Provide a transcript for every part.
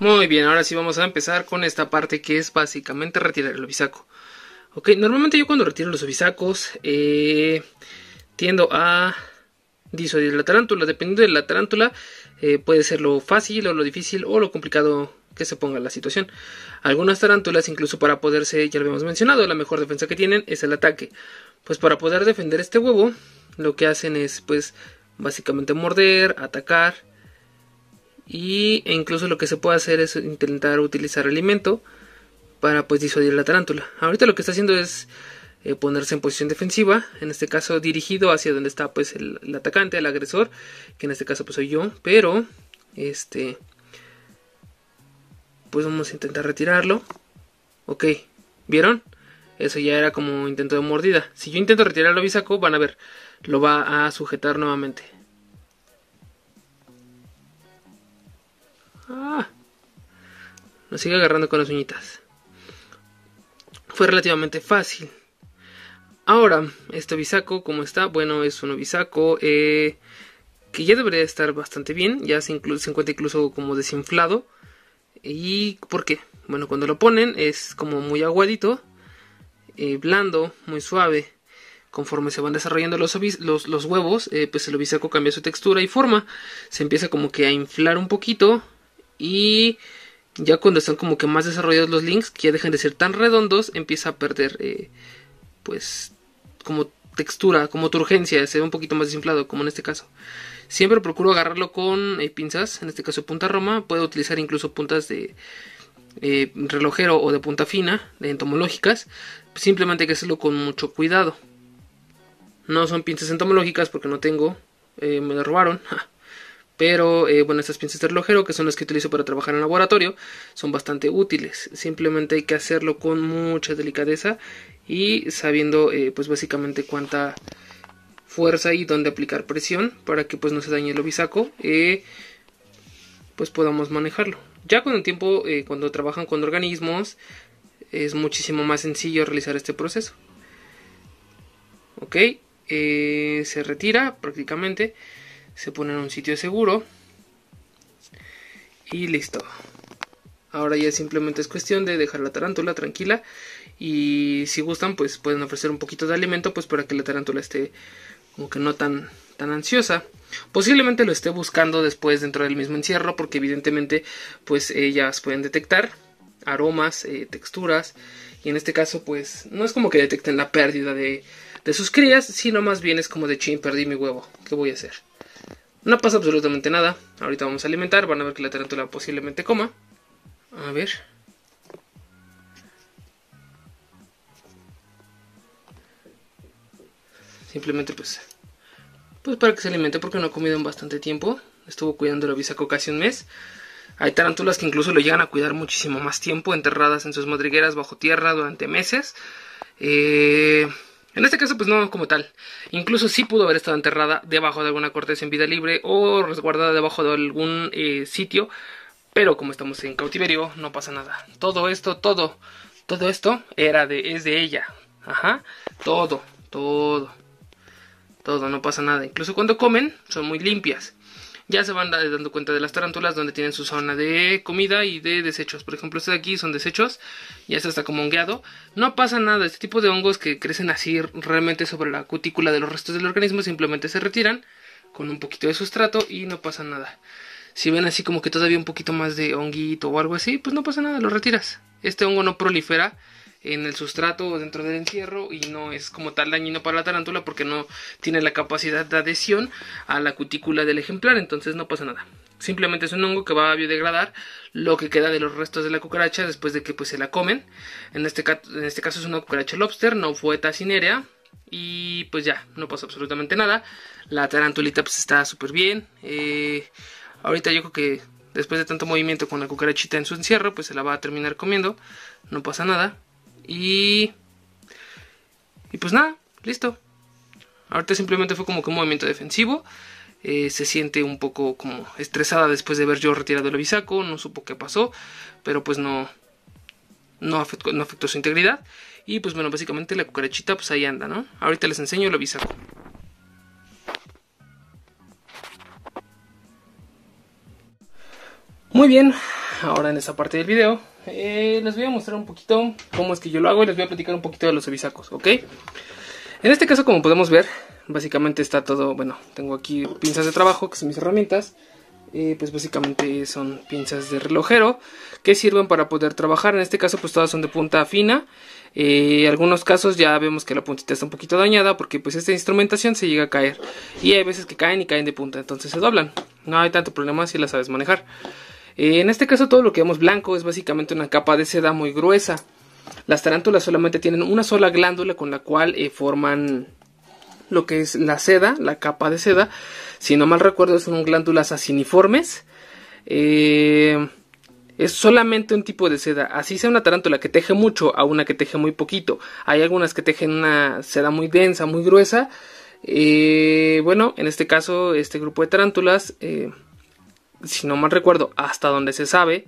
Muy bien, ahora sí vamos a empezar con esta parte que es básicamente retirar el obisaco. Ok, normalmente yo cuando retiro los obisacos eh, tiendo a disolver la tarántula. Dependiendo de la tarántula eh, puede ser lo fácil o lo difícil o lo complicado que se ponga la situación. Algunas tarántulas incluso para poderse, ya lo habíamos mencionado, la mejor defensa que tienen es el ataque. Pues para poder defender este huevo lo que hacen es pues básicamente morder, atacar y incluso lo que se puede hacer es intentar utilizar alimento para pues disuadir la tarántula. Ahorita lo que está haciendo es eh, ponerse en posición defensiva, en este caso dirigido hacia donde está pues el, atacante, el agresor, que en este caso pues soy yo, pero este pues vamos a intentar retirarlo. Ok, ¿vieron? Eso ya era como intento de mordida. Si yo intento retirarlo bisaco, saco, van a ver, lo va a sujetar nuevamente. nos ah. sigue agarrando con las uñitas. Fue relativamente fácil. Ahora, este obisaco, como está? Bueno, es un obisaco eh, que ya debería estar bastante bien. Ya se, encuentra incluso como desinflado. ¿Y por qué? Bueno, cuando lo ponen es como muy aguadito, eh, blando, muy suave conforme se van desarrollando los, huevos, eh, pues el obisaco cambia su textura y forma. Se empieza como que a inflar un poquito y ya cuando están como que más desarrollados los links, que ya dejan de ser tan redondos, empieza a perder eh, pues como textura, como turgencia, se ve un poquito más desinflado, como en este caso. Siempre procuro agarrarlo con eh, pinzas, en este caso punta roma, puedo utilizar incluso puntas de eh, relojero o de punta fina, de entomológicas, simplemente hay que hacerlo con mucho cuidado. No son pinzas entomológicas porque no tengo, me lo robaron. Pero eh, bueno, estas pinzas de relojero, que son las que utilizo para trabajar en laboratorio, son bastante útiles. Simplemente hay que hacerlo con mucha delicadeza y sabiendo eh, pues básicamente cuánta fuerza y dónde aplicar presión para que pues no se dañe el obisaco. Eh, pues podamos manejarlo. Ya con el tiempo, cuando trabajan con organismos, es muchísimo más sencillo realizar este proceso. Ok, se retira prácticamente se pone en un sitio seguro y listo. Ahora ya simplemente es cuestión de dejar la tarántula tranquila y si gustan pues pueden ofrecer un poquito de alimento pues para que la tarántula esté como que no tan tan ansiosa. Posiblemente lo esté buscando después dentro del mismo encierro porque evidentemente pues ellas pueden detectar aromas, eh, texturas y en este caso pues no es como que detecten la pérdida de, sus crías, sino más bien es como de ching perdí mi huevo, ¿qué voy a hacer? No pasa absolutamente nada. Ahorita vamos a alimentar. Van a ver que la tarántula posiblemente coma. A ver. Simplemente pues... Pues para que se alimente porque no ha comido en bastante tiempo. Estuvo cuidando la bisaco casi un mes. Hay tarántulas que incluso lo llegan a cuidar muchísimo más tiempo, enterradas en sus madrigueras bajo tierra durante meses. Eh, en este caso, pues no como tal. Incluso sí pudo haber estado enterrada debajo de alguna corteza en vida libre o resguardada debajo de algún eh, sitio. Pero como estamos en cautiverio, no pasa nada. Todo esto, todo, todo esto era de, es de ella. Ajá. Todo, todo. Todo, no pasa nada. Incluso cuando comen, son muy limpias ya se van dando cuenta de las tarántulas donde tienen su zona de comida y de desechos. Por ejemplo, este de aquí son desechos, ya está como hongueado. No pasa nada, este tipo de hongos que crecen así realmente sobre la cutícula de los restos del organismo simplemente se retiran con un poquito de sustrato y no pasa nada. Si ven así como que todavía un poquito más de honguito o algo así, pues no pasa nada, lo retiras. Este hongo no prolifera en el sustrato o dentro del encierro y no es como tal dañino para la tarántula porque no tiene la capacidad de adhesión a la cutícula del ejemplar, entonces no pasa nada. Simplemente es un hongo que va a biodegradar lo que queda de los restos de la cucaracha después de que pues, se la comen. En este, en este caso es una cucaracha lobster, no fue tacinerea. Y pues ya, no pasa absolutamente nada. La tarantulita pues está súper bien. Eh, ahorita yo creo que después de tanto movimiento con la cucarachita en su encierro, pues se la va a terminar comiendo. No pasa nada. Y. Y pues nada, listo. Ahorita simplemente fue como que un movimiento defensivo. Eh, se siente un poco como estresada después de ver yo retirado el bisaco. No supo qué pasó. Pero pues no. No afectó, su integridad. Y pues bueno, básicamente la cucarachita pues ahí anda, ¿no? Ahorita les enseño el bisaco. Muy bien, ahora en esta parte del video, eh, les voy a mostrar un poquito cómo es que yo lo hago y les voy a platicar un poquito de los obisacos, ¿ok? En este caso, como podemos ver, básicamente está todo, bueno, tengo aquí pinzas de trabajo, que son mis herramientas, eh, pues básicamente son pinzas de relojero que sirven para poder trabajar. En este caso, pues todas son de punta fina. Eh, en algunos casos ya vemos que la puntita está un poquito dañada porque pues esta instrumentación se llega a caer. Y hay veces que caen y caen de punta, entonces se doblan. No hay tanto problema si las sabes manejar. Eh, en este caso todo lo que vemos blanco es básicamente una capa de seda muy gruesa. Las tarántulas solamente tienen una sola glándula con la cual eh, forman lo que es la seda, la capa de seda. Si no mal recuerdo son glándulas aciniformes. Eh, es solamente un tipo de seda. Así sea una tarántula que teje mucho a una que teje muy poquito. Hay algunas que tejen una seda muy densa, muy gruesa. bueno, en este caso, este grupo de tarántulas si no mal recuerdo, hasta donde se sabe,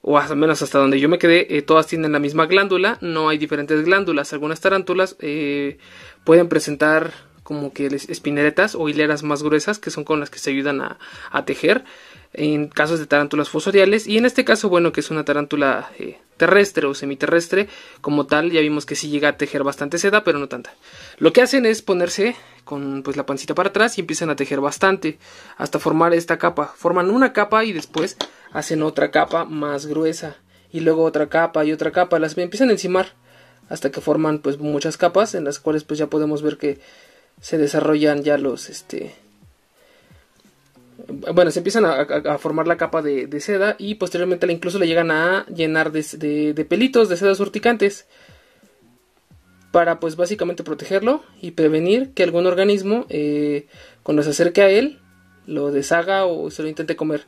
o al menos hasta donde yo me quedé, eh, todas tienen la misma glándula, no hay diferentes glándulas. Algunas tarántulas eh, pueden presentar como que espineretas o hileras más gruesas que son con las que se ayudan a tejer en casos de tarántulas fosoriales y en este caso bueno que es una tarántula eh, terrestre o semiterrestre como tal ya vimos que sí llega a tejer bastante seda pero no tanta lo que hacen es ponerse con pues la pancita para atrás y empiezan a tejer bastante hasta formar esta capa forman una capa y después hacen otra capa más gruesa y luego otra capa y otra capa las empiezan a encimar hasta que forman pues muchas capas en las cuales pues ya podemos ver que se desarrollan ya los este bueno, se empiezan a, formar la capa de, seda y posteriormente incluso le llegan a llenar de, pelitos, de sedas urticantes, para pues básicamente protegerlo y prevenir que algún organismo eh, cuando se acerque a él lo deshaga o se lo intente comer.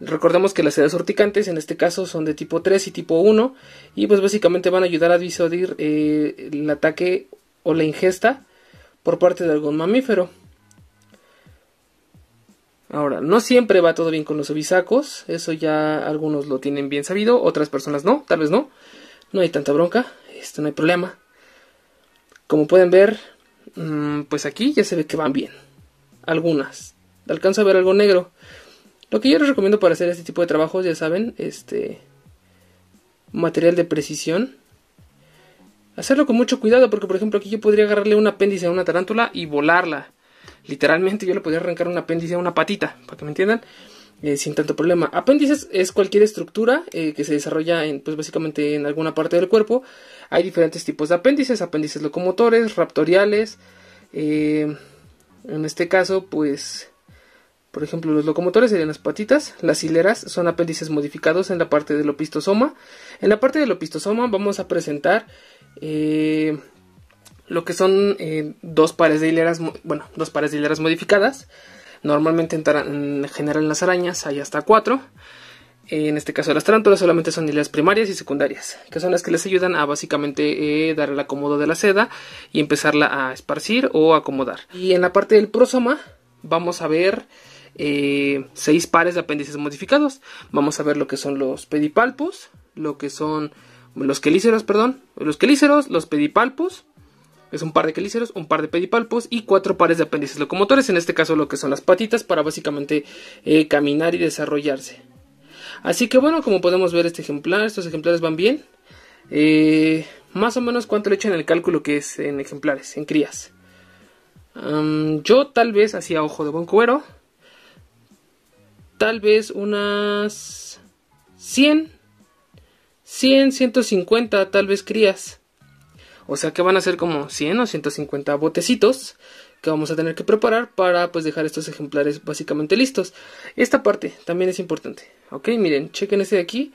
Recordemos que las sedas urticantes en este caso son de tipo 3 y tipo 1 y pues básicamente van a ayudar a disuadir eh, el ataque o la ingesta por parte de algún mamífero. Ahora, no siempre va todo bien con los obisacos, eso ya algunos lo tienen bien sabido, otras personas no, tal vez no. No hay tanta bronca, esto no hay problema. Como pueden ver, mm, pues aquí ya se ve que van bien. Algunas. Alcanzo a ver algo negro. Lo que yo les recomiendo para hacer este tipo de trabajos, ya saben, este material de precisión. Hacerlo con mucho cuidado, porque por ejemplo aquí yo podría agarrarle un apéndice a una tarántula y volarla. Literalmente yo le podía arrancar un apéndice a una patita, para que me entiendan, eh, sin tanto problema. Apéndices es cualquier estructura eh, que se desarrolla en, pues básicamente en alguna parte del cuerpo. Hay diferentes tipos de apéndices, apéndices locomotores, raptoriales. Eh, en este caso, pues, por ejemplo, los locomotores serían las patitas, las hileras son apéndices modificados en la parte del opistosoma. En la parte del opistosoma vamos a presentar lo que son eh, dos pares de hileras, bueno, dos pares de hileras modificadas. Normalmente en, general las arañas hay hasta cuatro. En este caso las tarántulas solamente son hileras primarias y secundarias, que son las que les ayudan a básicamente eh, dar el acomodo de la seda y empezarla a esparcir o acomodar. Y en la parte del prosoma vamos a ver eh, seis pares de apéndices modificados. Vamos a ver lo que son los pedipalpos, lo que son los quelíceros, perdón, los quelíceros, los pedipalpos, es un par de quelíceros, un par de pedipalpos y cuatro pares de apéndices locomotores, en este caso lo que son las patitas para básicamente eh, caminar y desarrollarse. Así que bueno, como podemos ver este ejemplar, estos ejemplares van bien. Eh, más o menos cuánto le echan en el cálculo que es en ejemplares, en crías. yo tal vez hacía ojo de buen cuero. Tal vez unas 100, 100, 150 tal vez crías. O sea que van a ser como 100 o 150 botecitos que vamos a tener que preparar para pues dejar estos ejemplares básicamente listos. Esta parte también es importante. Ok, miren, chequen este de aquí,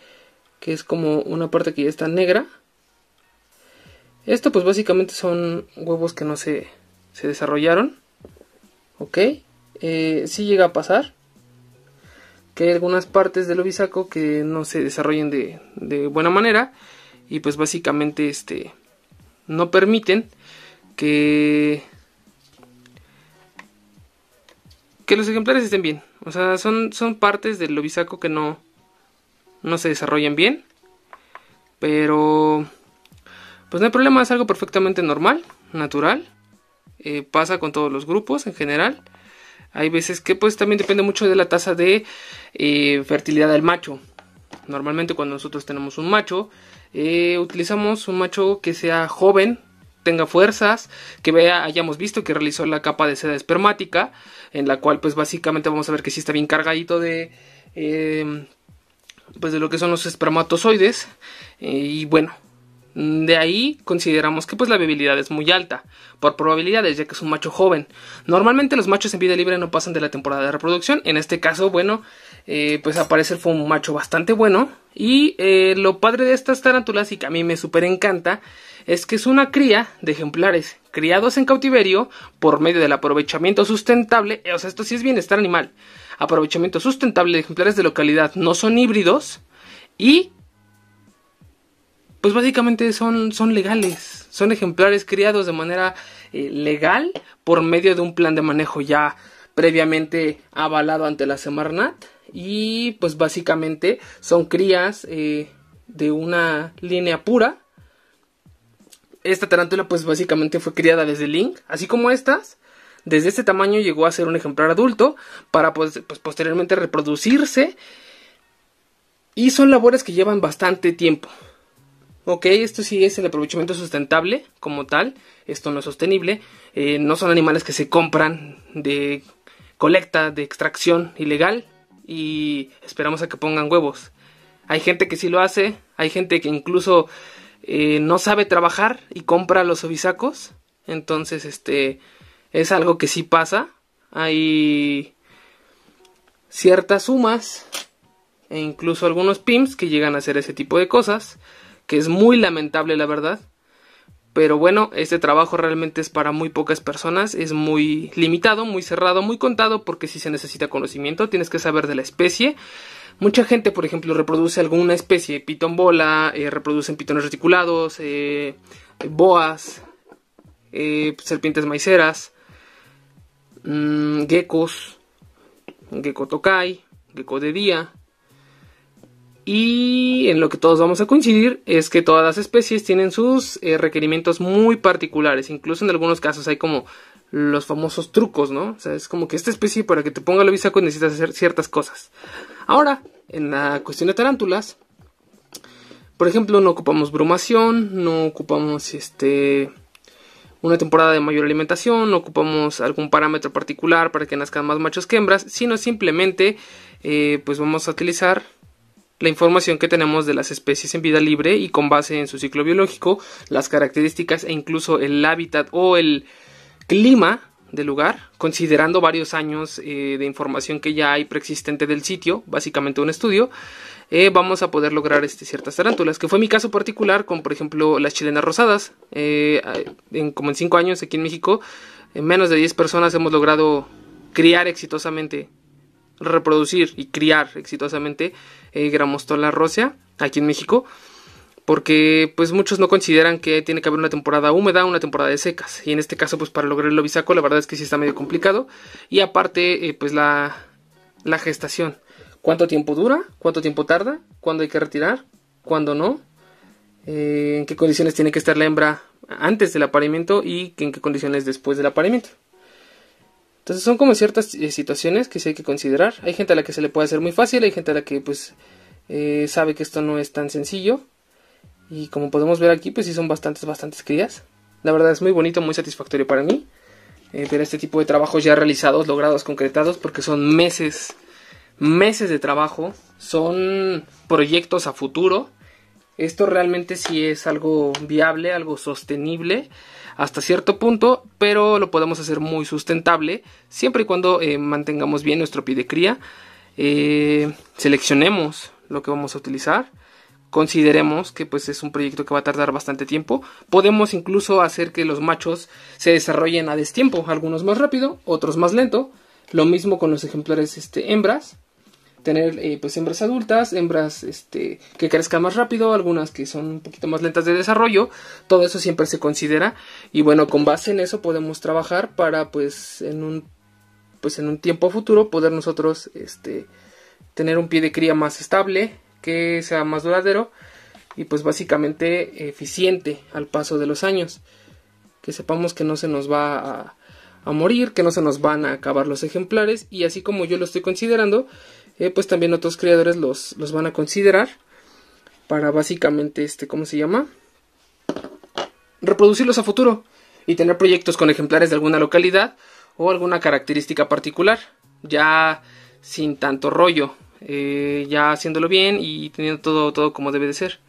que es como una parte que ya está negra. Esto pues básicamente son huevos que no se, se desarrollaron. Ok, si eh, sí llega a pasar que hay algunas partes del obisaco que no se desarrollen de, de buena manera y pues básicamente este no permiten que, que los ejemplares estén bien. O sea, son, son partes del lobisaco que no, no se desarrollan bien. Pero, pues no hay problema, es algo perfectamente normal, natural. Eh, pasa con todos los grupos en general. Hay veces que pues también depende mucho de la tasa de eh, fertilidad del macho. Normalmente cuando nosotros tenemos un macho, eh, utilizamos un macho que sea joven, tenga fuerzas, que vea, hayamos visto que realizó la capa de seda espermática, en la cual pues básicamente vamos a ver que si está bien cargadito de... Em, pues de lo que son los espermatozoides eh, y bueno de ahí consideramos que pues la viabilidad es muy alta, por probabilidades, ya que es un macho joven. Normalmente los machos en vida libre no pasan de la temporada de reproducción, en este caso, bueno, eh, pues a parecer fue un macho bastante bueno. Y eh, lo padre de estas tarántulas y que a mí me super encanta es que es una cría de ejemplares criados en cautiverio por medio del aprovechamiento sustentable, o sea, esto sí es bienestar animal, aprovechamiento sustentable de ejemplares de localidad, no son híbridos y pues básicamente son, son legales, son ejemplares criados de manera eh, legal por medio de un plan de manejo ya previamente avalado ante la Semarnat y pues básicamente son crías eh, de una línea pura. Esta tarántula pues básicamente fue criada desde Link, así como estas. Desde este tamaño llegó a ser un ejemplar adulto para pues, pues posteriormente reproducirse. Y son labores que llevan bastante tiempo. Ok, esto sí es el aprovechamiento sustentable como tal. Esto no es sostenible. Eh, no son animales que se compran de colecta, de extracción ilegal y esperamos a que pongan huevos. Hay gente que sí lo hace, hay gente que incluso eh, no sabe trabajar y compra los obisacos. Entonces, este es algo que sí pasa. Hay ciertas sumas e incluso algunos PIMs que llegan a hacer ese tipo de cosas, que es muy lamentable la verdad. Pero bueno, este trabajo realmente es para muy pocas personas, es muy limitado, muy cerrado, muy contado, porque si sí se necesita conocimiento, tienes que saber de la especie. Mucha gente, por ejemplo, reproduce alguna especie, pitón bola, eh, reproducen pitones reticulados, eh, boas, eh, serpientes maiceras, mm, geckos, gecko tokai, gecko de día, y en lo que todos vamos a coincidir es que todas las especies tienen sus eh, requerimientos muy particulares. Incluso en algunos casos hay como los famosos trucos, ¿no? O sea, es como que esta especie para que te ponga lo bisaco, pues, necesitas hacer ciertas cosas. Ahora, en la cuestión de tarántulas, por ejemplo, no ocupamos brumación, no ocupamos este una temporada de mayor alimentación, no ocupamos algún parámetro particular para que nazcan más machos que hembras, sino simplemente eh, pues vamos a utilizar la información que tenemos de las especies en vida libre y con base en su ciclo biológico, las características e incluso el hábitat o el clima del lugar, considerando varios años eh, de información que ya hay preexistente del sitio, básicamente un estudio, eh, vamos a poder lograr este, ciertas tarántulas, que fue mi caso particular con, por ejemplo, las chilenas rosadas. Eh, en, como en cinco años aquí en México, en menos de 10 personas hemos logrado criar exitosamente reproducir y criar exitosamente eh, Gramostola rosea aquí en México porque pues muchos no consideran que tiene que haber una temporada húmeda, una temporada de secas, y en este caso pues para lograr el obisaco la verdad es que sí está medio complicado, y aparte eh, pues la, gestación, cuánto tiempo dura, cuánto tiempo tarda, cuándo hay que retirar, cuándo no, eh, en qué condiciones tiene que estar la hembra antes del apareamiento y en qué condiciones después del apareamiento. Entonces son como ciertas eh, situaciones que sí hay que considerar. Hay gente a la que se le puede hacer muy fácil, hay gente a la que pues eh, sabe que esto no es tan sencillo. Y como podemos ver aquí, pues sí son bastantes, bastantes crías. La verdad es muy bonito, muy satisfactorio para mí. Eh, ver este tipo de trabajos ya realizados, logrados, concretados, porque son meses, meses de trabajo, son proyectos a futuro esto realmente sí es algo viable, algo sostenible hasta cierto punto, pero lo podemos hacer muy sustentable siempre y cuando eh, mantengamos bien nuestro pie cría, eh, seleccionemos lo que vamos a utilizar, consideremos que pues es un proyecto que va a tardar bastante tiempo, podemos incluso hacer que los machos se desarrollen a destiempo, algunos más rápido, otros más lento, lo mismo con los ejemplares este, hembras, tener eh, pues hembras adultas, hembras este, que crezcan más rápido, algunas que son un poquito más lentas de desarrollo, todo eso siempre se considera y bueno, con base en eso podemos trabajar para pues en un pues en un tiempo futuro poder nosotros este tener un pie de cría más estable, que sea más duradero y pues básicamente eficiente al paso de los años, que sepamos que no se nos va a morir, que no se nos van a acabar los ejemplares y así como yo lo estoy considerando, eh, pues también otros creadores los, los van a considerar para básicamente, este, ¿cómo se llama? Reproducirlos a futuro y tener proyectos con ejemplares de alguna localidad o alguna característica particular, ya sin tanto rollo, eh, ya haciéndolo bien y teniendo todo, todo como debe de ser.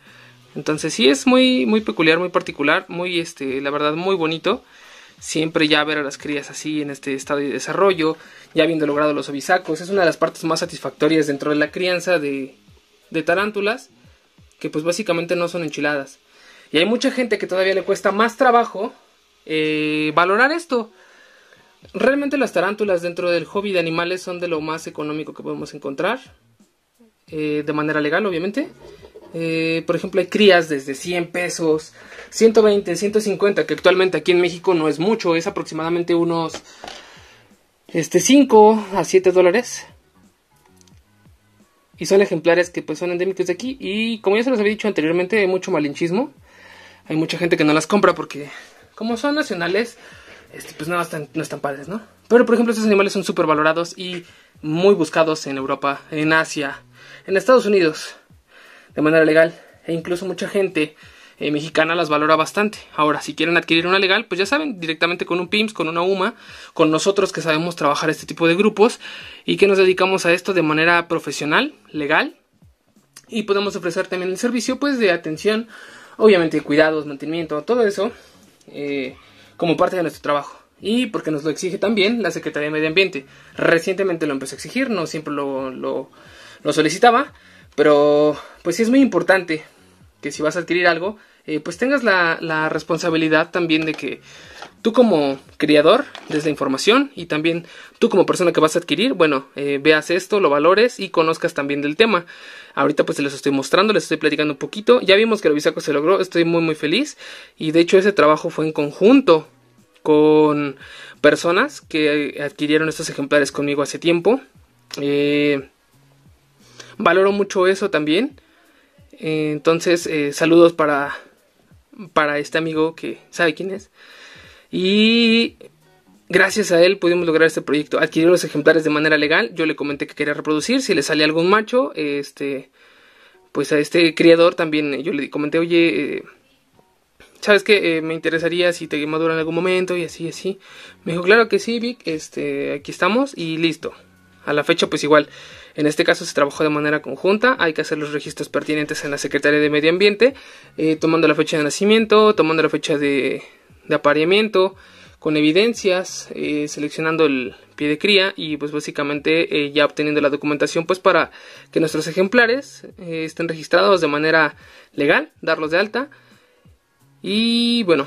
Entonces sí es muy, muy peculiar, muy particular, muy, este, la verdad, muy bonito. Siempre ya ver a las crías así en este estado de desarrollo, ya habiendo logrado los ovizacos, Es una de las partes más satisfactorias dentro de la crianza de, tarántulas, que pues básicamente no son enchiladas. Y hay mucha gente que todavía le cuesta más trabajo eh, valorar esto. Realmente las tarántulas dentro del hobby de animales son de lo más económico que podemos encontrar. Eh, de manera legal, obviamente. Eh, por ejemplo, hay crías desde 100 pesos, 120, 150, que actualmente aquí en México no es mucho, es aproximadamente unos este 5 a 7 dólares. Y son ejemplares que pues son endémicos de aquí. Y como ya se los había dicho anteriormente, hay mucho malinchismo. Hay mucha gente que no las compra porque como son nacionales, este, pues no están, no están padres, ¿no? Pero por ejemplo estos animales son súper valorados y muy buscados en Europa, en Asia, en Estados Unidos, de manera legal. E incluso mucha gente eh, mexicana las valora bastante. Ahora, si quieren adquirir una legal, pues ya saben, directamente con un PIMS, con una UMA, con nosotros que sabemos trabajar este tipo de grupos y que nos dedicamos a esto de manera profesional, legal, y podemos ofrecer también el servicio pues de atención, obviamente cuidados, mantenimiento, todo eso eh, como parte de nuestro trabajo. Y porque nos lo exige también la Secretaría de Medio Ambiente. Recientemente lo empezó a exigir, no siempre lo, lo solicitaba, pero pues sí es muy importante que si vas a adquirir algo, eh, pues tengas la, responsabilidad también de que tú como criador de la información y también tú como persona que vas a adquirir, bueno, eh, veas esto, lo valores y conozcas también del tema. Ahorita pues se los estoy mostrando, les estoy platicando un poquito. Ya vimos que el bisaco se logró, estoy muy muy feliz y de hecho ese trabajo fue en conjunto con personas que adquirieron estos ejemplares conmigo hace tiempo. Eh, valoro mucho eso también entonces, eh, saludos para, para este amigo que sabe quién es. Y gracias a él pudimos lograr este proyecto. Adquirir los ejemplares de manera legal. Yo le comenté que quería reproducir. Si le sale algún macho, este, pues a este criador también eh, yo le comenté, oye, eh, ¿sabes qué? me interesaría si te madura en algún momento y así, así. Me dijo, claro que sí, Vic, este, aquí estamos y listo. A la fecha, pues igual. En este caso se trabajó de manera conjunta, hay que hacer los registros pertinentes en la Secretaría de Medio Ambiente, eh, tomando la fecha de nacimiento, tomando la fecha de, de apareamiento, con evidencias, eh, seleccionando el pie de cría y pues básicamente eh, ya obteniendo la documentación pues para que nuestros ejemplares estén registrados de manera legal, darlos de alta y bueno,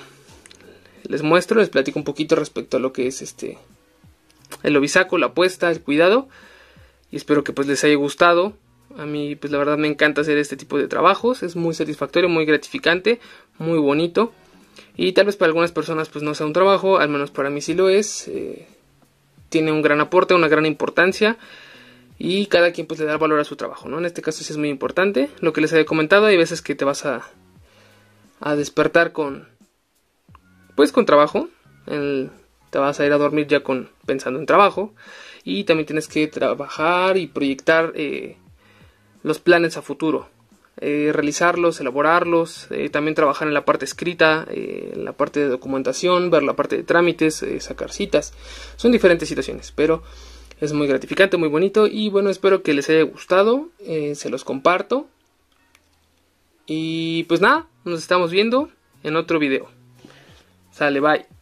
les muestro, les platico un poquito respecto a lo que es este el obisaco, la apuesta, el cuidado espero que pues les haya gustado. A mí pues la verdad me encanta hacer este tipo de trabajos. Es muy satisfactorio, muy gratificante, muy bonito. Y tal vez para algunas personas pues no sea un trabajo, al menos para mí sí lo es. Eh, tiene un gran aporte, una gran importancia y cada quien pues le da valor a su trabajo, ¿no? En este caso sí es muy importante. Lo que les había comentado, hay veces que te vas a, a despertar con pues con trabajo te vas a ir a dormir ya con pensando en trabajo y también tienes que trabajar y proyectar eh, los planes a futuro, eh, realizarlos, elaborarlos, eh, también trabajar en la parte escrita, en la parte de documentación, ver la parte de trámites, sacar citas, son diferentes situaciones, pero es muy gratificante, muy bonito y bueno, espero que les haya gustado, se los comparto y pues nada, nos estamos viendo en otro video. Sale, bye.